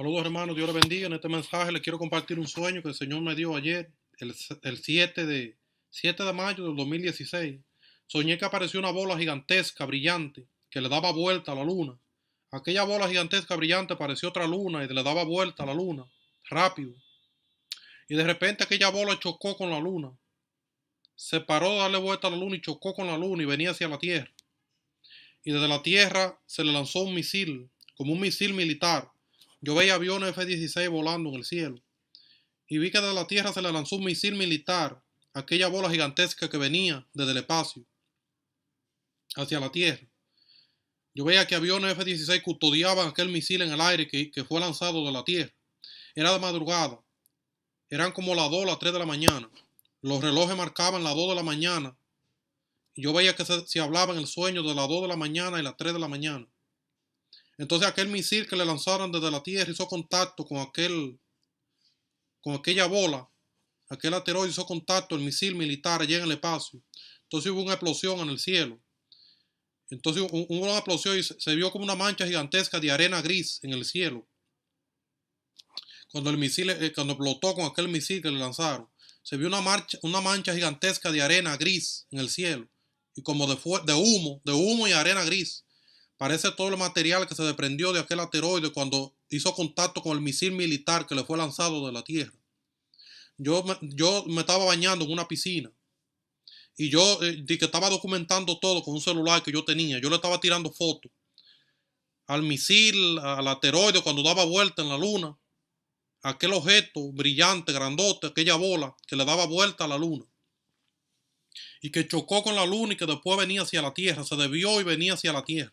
Saludos hermanos, Dios les bendiga. En este mensaje les quiero compartir un sueño que el Señor me dio ayer, el, 7, de, 7 de mayo del 2016. Soñé que apareció una bola gigantesca, brillante, que le daba vuelta a la luna. Aquella bola gigantesca, brillante, apareció otra luna y le daba vuelta a la luna, rápido. Y de repente aquella bola chocó con la luna. Se paró de darle vuelta a la luna y chocó con la luna y venía hacia la Tierra. Y desde la Tierra se le lanzó un misil, como un misil militar yo veía aviones F-16 volando en el cielo y vi que de la Tierra se le lanzó un misil militar, aquella bola gigantesca que venía desde el espacio hacia la Tierra. Yo veía que aviones F-16 custodiaban aquel misil en el aire que, fue lanzado de la Tierra. Era de madrugada. Eran como las 2 o las 3 de la mañana. Los relojes marcaban las 2 de la mañana. Yo veía que se, se hablaba en el sueño de las 2 de la mañana y las 3 de la mañana. Entonces aquel misil que le lanzaron desde la Tierra hizo contacto con aquel con aquella bola, aquel asteroide hizo contacto el misil militar allá en el espacio. Entonces hubo una explosión en el cielo. Entonces hubo una explosión y se vio como una mancha gigantesca de arena gris en el cielo. Cuando el misil, eh, cuando explotó con aquel misil que le lanzaron, se vio una, marcha, una mancha gigantesca de arena gris en el cielo. Y como de humo, de humo y arena gris. Parece todo el material que se desprendió de aquel asteroide cuando hizo contacto con el misil militar que le fue lanzado de la Tierra. Yo me, yo me estaba bañando en una piscina y yo eh, que estaba documentando todo con un celular que yo tenía. Yo le estaba tirando fotos al misil, al asteroide cuando daba vuelta en la luna, aquel objeto brillante, grandote, aquella bola que le daba vuelta a la luna y que chocó con la luna y que después venía hacia la Tierra, se debió y venía hacia la Tierra.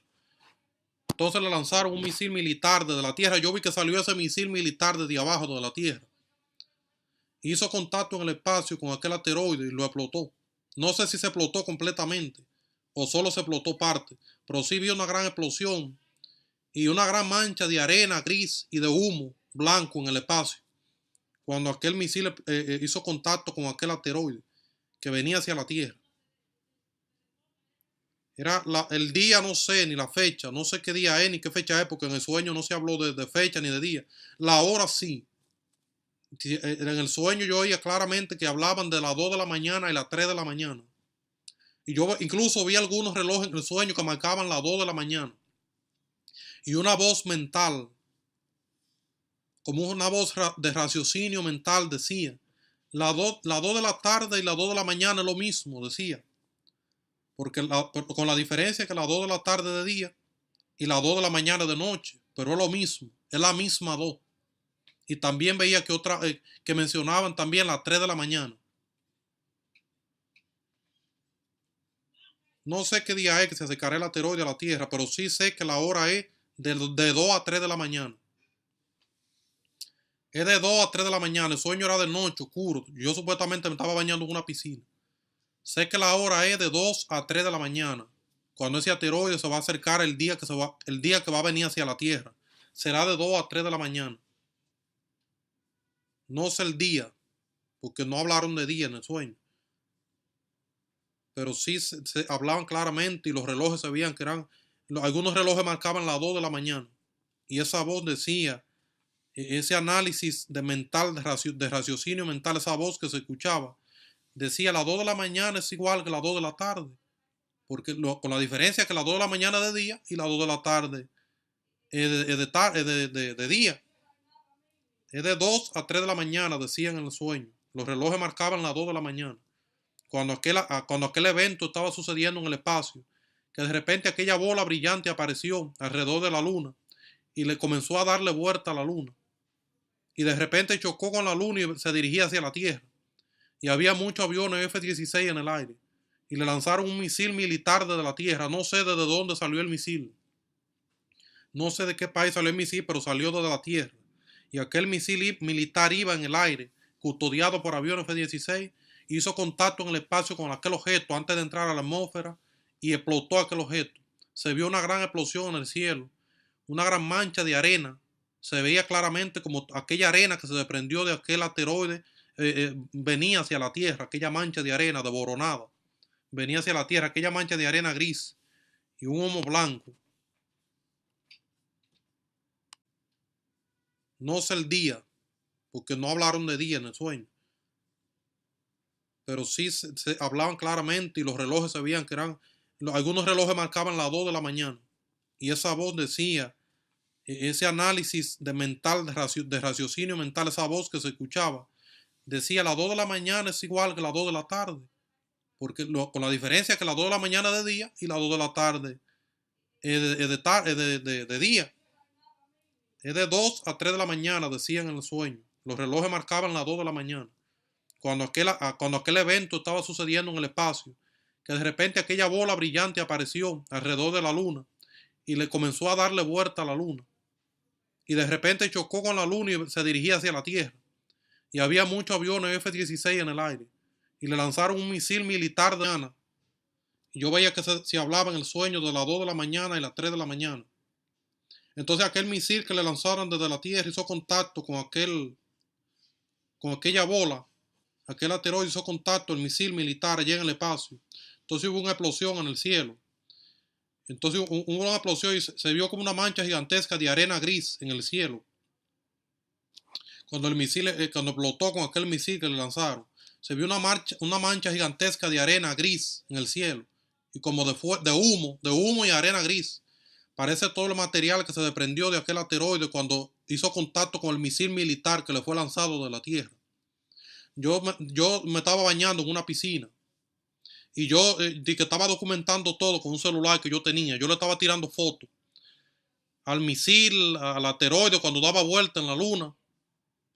Entonces le lanzaron un misil militar desde la tierra. Yo vi que salió ese misil militar desde abajo de la tierra. Hizo contacto en el espacio con aquel asteroide y lo explotó. No sé si se explotó completamente o solo se explotó parte, pero sí vi una gran explosión y una gran mancha de arena gris y de humo blanco en el espacio. Cuando aquel misil eh, eh, hizo contacto con aquel asteroide que venía hacia la Tierra. Era el día, no sé, ni la fecha, no sé qué día es, ni qué fecha es, porque en el sueño no se habló de, fecha ni de día. La hora sí. Eh, en el sueño yo oía claramente que hablaban de las 2 de la mañana y las 3 de la mañana. Y yo incluso vi algunos relojes en el sueño que marcaban las 2 de la mañana. Y una voz mental, como una voz de raciocinio mental, decía, las 2, la 2 de la tarde y la 2 de la mañana es lo mismo, decía porque con la diferencia que las 2 de la tarde de día y las 2 de la mañana de noche, pero es lo mismo, es la misma 2. Y también veía que otra, eh, que mencionaban también las 3 de la mañana. No sé qué día es que se acercará el asteroide a la Tierra, pero sí sé que la hora es de, de 2 a 3 de la mañana. Es de 2 a 3 de la mañana, el sueño era de noche, oscuro. Yo supuestamente me estaba bañando en una piscina. Sé que la hora es de 2 a 3 de la mañana. Cuando ese asteroide se va a acercar el día que, se va, el día que va a venir hacia la Tierra. Será de 2 a 3 de la mañana. No sé el día, porque no hablaron de día en el sueño. Pero sí se, hablaban claramente y los relojes se veían que eran... Algunos relojes marcaban las 2 de la mañana. Y esa voz decía, e, ese análisis de mental, de, raciocinio mental, esa voz que se escuchaba, decía la 2 de la mañana es igual que la 2 de la tarde. Porque con la diferencia que la 2 de la mañana de día y la 2 de la tarde es de, de, día. Es de 2 a 3 de la mañana, decían en el sueño. Los relojes marcaban la 2 de la mañana. Cuando aquel, ah, cuando aquel evento estaba sucediendo en el espacio, que de repente aquella bola brillante apareció alrededor de la luna y le comenzó a darle vuelta a la luna. Y de repente chocó con la luna y se dirigía hacia la Tierra y había muchos aviones F-16 en el aire y le lanzaron un misil militar desde la tierra. No sé desde dónde salió el misil. No sé de qué país salió el misil, pero salió desde la tierra. Y aquel misil militar iba en el aire, custodiado por aviones F-16, hizo contacto en el espacio con aquel objeto antes de entrar a la atmósfera y explotó aquel objeto. Se vio una gran explosión en el cielo, una gran mancha de arena. Se veía claramente como aquella arena que se desprendió de aquel asteroide eh, eh, venía hacia la tierra, aquella mancha de arena devoronada, venía hacia la tierra, aquella mancha de arena gris y un humo blanco. No sé el día, porque no hablaron de día en el sueño, pero sí se, hablaban claramente y los relojes se que eran, algunos relojes marcaban las 2 de la mañana y esa voz decía, e, ese análisis de mental, de, raciocinio mental, esa voz que se escuchaba, decía la 2 de la mañana es igual que la 2 de la tarde. Porque con la diferencia que la 2 de la mañana de día y la 2 de la tarde de, de, día. Es de 2 a 3 de la mañana, decían en el sueño. Los relojes marcaban la 2 de la mañana. Cuando aquel, ah, cuando aquel evento estaba sucediendo en el espacio, que de repente aquella bola brillante apareció alrededor de la luna y le comenzó a darle vuelta a la luna. Y de repente chocó con la luna y se dirigía hacia la Tierra y había muchos aviones F-16 en el aire. Y le lanzaron un misil militar de mañana. Y yo veía que se, hablaba en el sueño de las 2 de la mañana y las 3 de la mañana. Entonces aquel misil que le lanzaron desde la Tierra hizo contacto con aquel con aquella bola. Aquel asteroide hizo contacto el misil militar allá en el espacio. Entonces hubo una explosión en el cielo. Entonces hubo una explosión y se vio como una mancha gigantesca de arena gris en el cielo cuando el misil, eh, eh, cuando explotó con aquel misil que le lanzaron, se vio una, marcha, una mancha gigantesca de arena gris en el cielo, y como de, humo, de humo y arena gris. Parece todo el material que se desprendió de aquel asteroide cuando hizo contacto con el misil militar que le fue lanzado de la Tierra. Yo me, yo me estaba bañando en una piscina y yo eh, que estaba documentando todo con un celular que yo tenía. Yo le estaba tirando fotos al misil, al asteroide cuando daba vuelta en la luna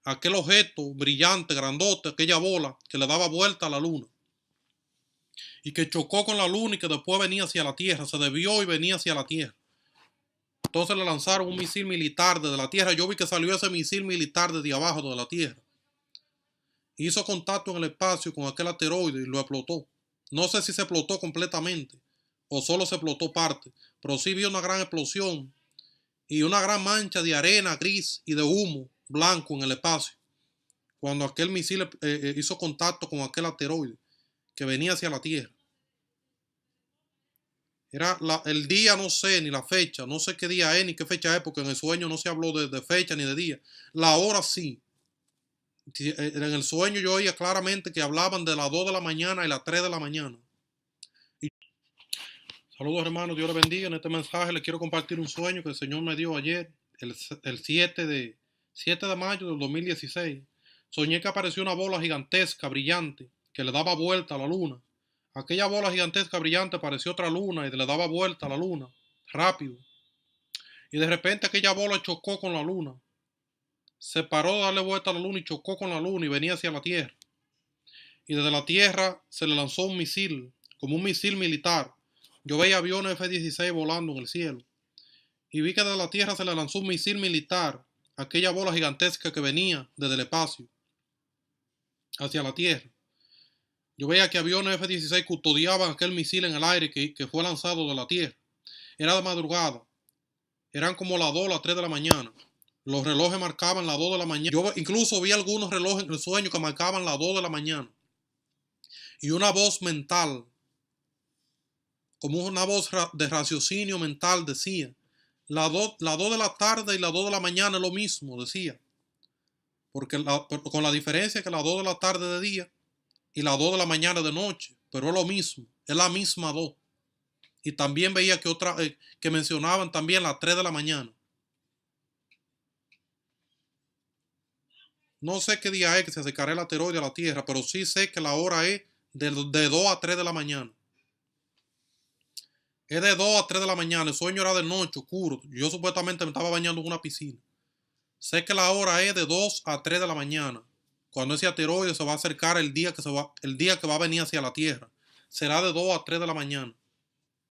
aquel objeto brillante, grandote, aquella bola que le daba vuelta a la luna y que chocó con la luna y que después venía hacia la Tierra, se debió y venía hacia la Tierra. Entonces le lanzaron un misil militar desde la Tierra. Yo vi que salió ese misil militar desde abajo de la Tierra. Hizo contacto en el espacio con aquel asteroide y lo explotó. No sé si se explotó completamente o solo se explotó parte, pero sí vi una gran explosión y una gran mancha de arena gris y de humo blanco en el espacio, cuando aquel misil eh, eh, hizo contacto con aquel asteroide que venía hacia la Tierra. Era el día, no sé, ni la fecha, no sé qué día es, ni qué fecha es, porque en el sueño no se habló de, fecha ni de día. La hora sí. Eh, en el sueño yo oía claramente que hablaban de las 2 de la mañana y las 3 de la mañana. Saludos hermanos, Dios les bendiga. En este mensaje les quiero compartir un sueño que el Señor me dio ayer, el 7 de, 7 de mayo del 2016, soñé que apareció una bola gigantesca, brillante, que le daba vuelta a la luna. Aquella bola gigantesca, brillante, apareció otra luna y le daba vuelta a la luna, rápido. Y de repente aquella bola chocó con la luna. Se paró de darle vuelta a la luna y chocó con la luna y venía hacia la Tierra. Y desde la Tierra se le lanzó un misil, como un misil militar. Yo veía aviones F-16 volando en el cielo. Y vi que desde la Tierra se le lanzó un misil militar aquella bola gigantesca que venía desde el espacio hacia la Tierra. Yo veía que aviones F-16 custodiaban aquel misil en el aire que, fue lanzado de la Tierra. Era de madrugada. Eran como las 2 las 3 de la mañana. Los relojes marcaban las 2 de la mañana. Yo incluso vi algunos relojes en el sueño que marcaban las 2 de la mañana. Y una voz mental, como una voz de raciocinio mental, decía, la 2 de la tarde y la 2 de la mañana es lo mismo, decía. Porque con la diferencia que la 2 de la tarde de día y la 2 de la mañana de noche, pero es lo mismo, es la misma 2. Y también veía que otra, eh, que mencionaban también las 3 de la mañana. No sé qué día es que se acercará el asteroide a la Tierra, pero sí sé que la hora es de 2 a 3 de la mañana. Es de 2 a 3 de la mañana, el sueño era de noche, oscuro. Yo supuestamente me estaba bañando en una piscina. Sé que la hora es de 2 a 3 de la mañana. Cuando ese asteroide se va a acercar el día que, se va, el día que va a venir hacia la Tierra. Será de 2 a 3 de la mañana.